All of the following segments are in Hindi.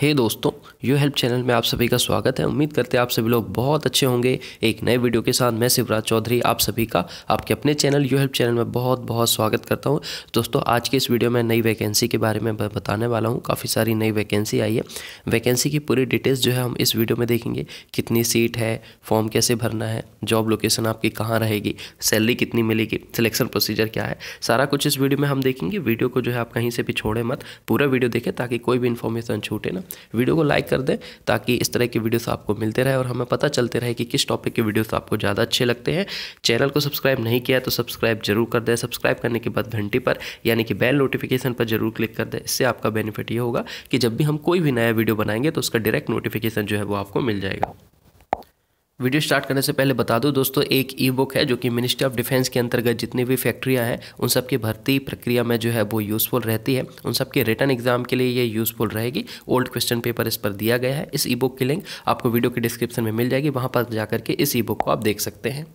हे hey दोस्तों यू हेल्प चैनल में आप सभी का स्वागत है उम्मीद करते हैं आप सभी लोग बहुत अच्छे होंगे एक नए वीडियो के साथ मैं शिवराज चौधरी आप सभी का आपके अपने चैनल यू हेल्प चैनल में बहुत बहुत स्वागत करता हूं दोस्तों आज के इस वीडियो में नई वैकेंसी के बारे में बताने वाला हूं काफ़ी सारी नई वैकेंसी आई है वैकेंसी की पूरी डिटेल्स जो है हम इस वीडियो में देखेंगे कितनी सीट है फॉर्म कैसे भरना है जॉब लोकेशन आपकी कहाँ रहेगी सैलरी कितनी मिलेगी सिलेक्शन प्रोसीजर क्या है सारा कुछ इस वीडियो में हम देखेंगे वीडियो को जो है आप कहीं से भी छोड़ें मत पूरा वीडियो देखें ताकि कोई भी इन्फॉर्मेशन छूटे ना वीडियो को लाइक कर दें ताकि इस तरह की वीडियोस आपको मिलते रहे और हमें पता चलते रहे कि किस टॉपिक के वीडियोस आपको ज़्यादा अच्छे लगते हैं चैनल को सब्सक्राइब नहीं किया तो सब्सक्राइब जरूर कर दें सब्सक्राइब करने के बाद घंटी पर यानी कि बेल नोटिफिकेशन पर जरूर क्लिक कर दें इससे आपका बेनिफिट ये होगा कि जब भी हम कोई भी नया वीडियो बनाएंगे तो उसका डायरेक्ट नोटिफिकेशन जो है वो आपको मिल जाएगा वीडियो स्टार्ट करने से पहले बता दूं दोस्तों एक ई बुक है जो कि मिनिस्ट्री ऑफ डिफेंस के अंतर्गत जितनी भी फैक्ट्रियां हैं उन सब की भर्ती प्रक्रिया में जो है वो यूज़फुल रहती है उन सब के रिटर्न एग्जाम के लिए ये यूज़फुल रहेगी ओल्ड क्वेश्चन पेपर इस पर दिया गया है इस ई बुक की लिंक आपको वीडियो के डिस्क्रिप्शन में मिल जाएगी वहाँ पर जाकर के इस ई बुक को आप देख सकते हैं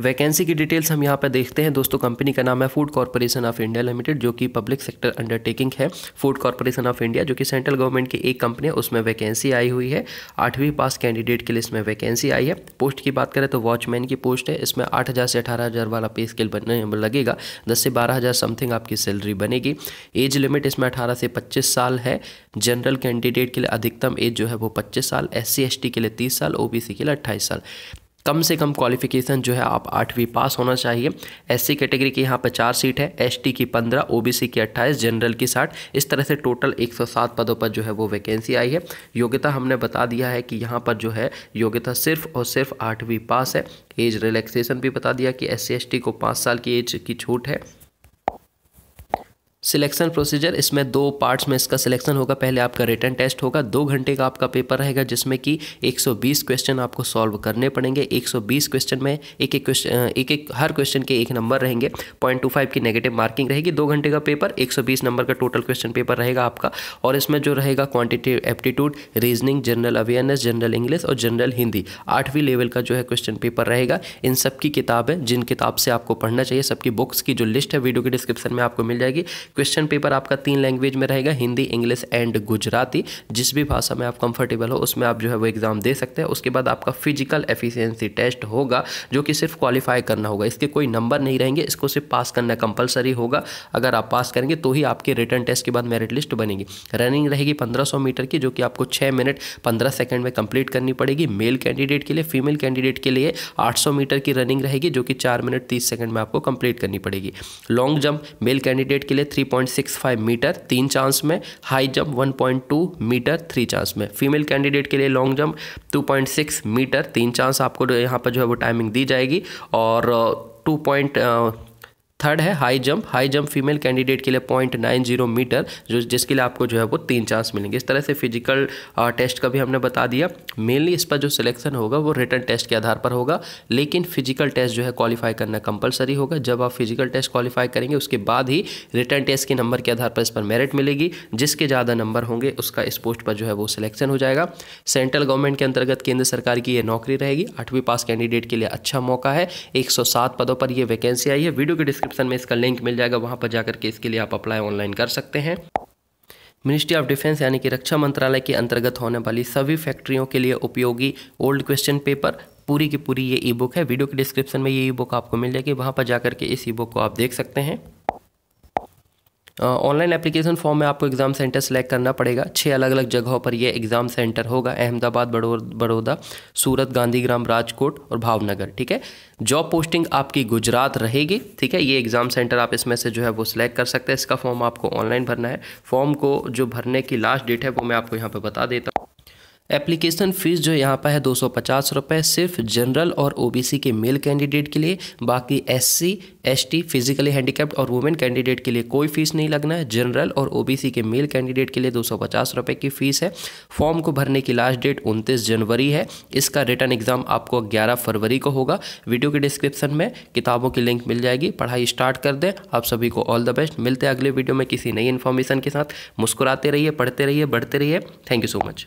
वैकेंसी की डिटेल्स हम यहाँ पर देखते हैं दोस्तों कंपनी का नाम है food corporation of India limited जो कि पब्लिक सेक्टर अंडरटेकिंग है फूड कॉरपोरेशन ऑफ इंडिया जो कि सेंट्रल गवर्नमेंट की एक कंपनी है उसमें वैकेंसी आई हुई है आठवीं पास कैंडिडेट के लिए इसमें वैकेंसी आई है पोस्ट की बात करें तो वॉचमैन की पोस्ट है इसमें आठ हज़ार से अठारह हज़ार वाला पे स्केल बनने लगेगा दस से बारह हज़ार समथिंग आपकी सैलरी बनेगी एज लिमिट इसमें अठारह से पच्चीस साल है जनरल कैंडिडेट के लिए अधिकतम एज जो है वो पच्चीस साल एस सी के लिए तीस साल ओ के लिए अट्ठाईस साल कम से कम क्वालिफिकेशन जो है आप आठवीं पास होना चाहिए एससी कैटेगरी की यहाँ पर चार सीट है एसटी की पंद्रह ओबीसी की अट्ठाईस जनरल की साठ इस तरह से टोटल सात पदों पर जो है वो वैकेंसी आई है योग्यता हमने बता दिया है कि यहाँ पर जो है योग्यता सिर्फ और सिर्फ आठवीं पास है एज रिलैक्सेशन भी बता दिया कि एस सी को पाँच साल की एज की छूट है सिलेक्शन प्रोसीजर इसमें दो पार्ट्स में इसका सिलेक्शन होगा पहले आपका रिटर्न टेस्ट होगा दो घंटे का आपका पेपर रहेगा जिसमें कि 120 क्वेश्चन आपको सॉल्व करने पड़ेंगे 120 क्वेश्चन में एक एक क्वेश्चन एक एक हर क्वेश्चन के एक नंबर रहेंगे पॉइंट टू फाइव की नेगेटिव मार्किंग रहेगी दो घंटे का पेपर 120 नंबर का टोटल क्वेश्चन पेपर रहेगा आपका और इसमें जो रहेगा quantitative aptitude reasoning general awareness general English और जनरल हिंदी आठवीं लेवल का जो है क्वेश्चन पेपर रहेगा इन सबकी किताबें जिन किताब से आपको पढ़ना चाहिए सबकी बुक्स की जो लिस्ट है वीडियो के डिस्क्रिप्शन में आपको मिल जाएगी क्वेश्चन पेपर आपका तीन लैंग्वेज में रहेगा हिंदी इंग्लिश एंड गुजराती जिस भी भाषा में आप कंफर्टेबल हो उसमें आप जो है वो एग्ज़ाम दे सकते हैं उसके बाद आपका फिजिकल एफिशिएंसी टेस्ट होगा जो कि सिर्फ क्वालिफाई करना होगा इसके कोई नंबर नहीं रहेंगे इसको सिर्फ पास करना कंपलसरी होगा अगर आप पास करेंगे तो ही आपके रिटर्न टेस्ट के बाद मेरिट लिस्ट बनेगी रनिंग रहेगी पंद्रह मीटर की जो कि आपको छः मिनट पंद्रह सेकेंड में कंप्लीट करनी पड़ेगी मेल कैंडिडेट के लिए फीमेल कैंडिडेट के लिए आठ मीटर की रनिंग रहेगी जो कि चार मिनट तीस सेकंड में आपको कंप्लीट करनी पड़ेगी लॉन्ग जंप मेल कैंडिडेट के लिए थ्री 3.65 मीटर तीन चांस में high jump 1.2 metre three chance में फीमेल कैंडिडेट के लिए लॉन्ग जंप 2.6 मीटर तीन चांस आपको यहाँ पर जो है वो टाइमिंग दी जाएगी और टू पॉइंट थर्ड है high jump high jump female candidate के लिए पॉइंट नाइन जीरो मीटर जो जिसके लिए आपको जो है वो तीन चांस मिलेंगे इस तरह से फिजिकल टेस्ट का भी हमने बता दिया मेनली इस पर जो सिलेक्शन होगा वो रिटर्न टेस्ट के आधार पर होगा लेकिन फिजिकल टेस्ट जो है क्वालिफाई करना कंपलसरी होगा जब आप फिजिकल टेस्ट क्वालिफाई करेंगे उसके बाद ही रिटर्न टेस्ट के नंबर के आधार पर इस पर मेरिट मिलेगी जिसके ज़्यादा नंबर होंगे उसका इस पोस्ट पर जो है वो सिलेक्शन हो जाएगा सेंट्रल गवर्नमेंट के अंतर्गत केंद्र सरकार की यह नौकरी रहेगी आठवीं पास कैंडिडेट के लिए अच्छा मौका है एक पदों पर यह वैकेंसी आई है वीडियो के डिस्क्रिप्शन डिस्क्रिप्शन में इसका लिंक मिल जाएगा वहाँ पर जाकर के इसके लिए आप अप्लाई ऑनलाइन कर सकते हैं मिनिस्ट्री ऑफ डिफेंस यानी कि रक्षा मंत्रालय के अंतर्गत होने वाली सभी फैक्ट्रियों के लिए उपयोगी ओल्ड क्वेश्चन पेपर पूरी की पूरी ये ई बुक है वीडियो के डिस्क्रिप्शन में ये ई बुक आपको मिल जाएगी वहाँ पर जाकर के इस ई बुक को आप देख सकते हैं ऑनलाइन एप्लीकेशन फॉर्म में आपको एग्ज़ाम सेंटर सेलेक्ट करना पड़ेगा छः अलग अलग जगहों पर यह एग्ज़ाम सेंटर होगा अहमदाबाद बड़ौदा सूरत गांधीग्राम राजकोट और भावनगर ठीक है जॉब पोस्टिंग आपकी गुजरात रहेगी ठीक है ये एग्ज़ाम सेंटर आप इसमें से जो है वो सिलेक्ट कर सकते हैं इसका फॉर्म आपको ऑनलाइन भरना है फॉर्म को जो भरने की लास्ट डेट है वो मैं आपको यहाँ पर बता देता हूँ एप्लीकेशन फ़ीस जो यहाँ पर है दो सौ सिर्फ जनरल और ओबीसी के मेल कैंडिडेट के लिए बाकी एससी एसटी फिजिकली हैंडीकैप्ड और वुमेन कैंडिडेट के लिए कोई फीस नहीं लगना है जनरल और ओबीसी के मेल कैंडिडेट के लिए दो सौ की फ़ीस है फॉर्म को भरने की लास्ट डेट उनतीस जनवरी है इसका रिटर्न एग्ज़ाम आपको ग्यारह फरवरी को होगा वीडियो के डिस्क्रिप्शन में किताबों की लिंक मिल जाएगी पढ़ाई स्टार्ट कर दें आप सभी को ऑल द बेस्ट मिलते हैं अगले वीडियो में किसी नई इन्फॉर्मेशन के साथ मुस्कुराते रहिए पढ़ते रहिए बढ़ते रहिए थैंक यू सो मच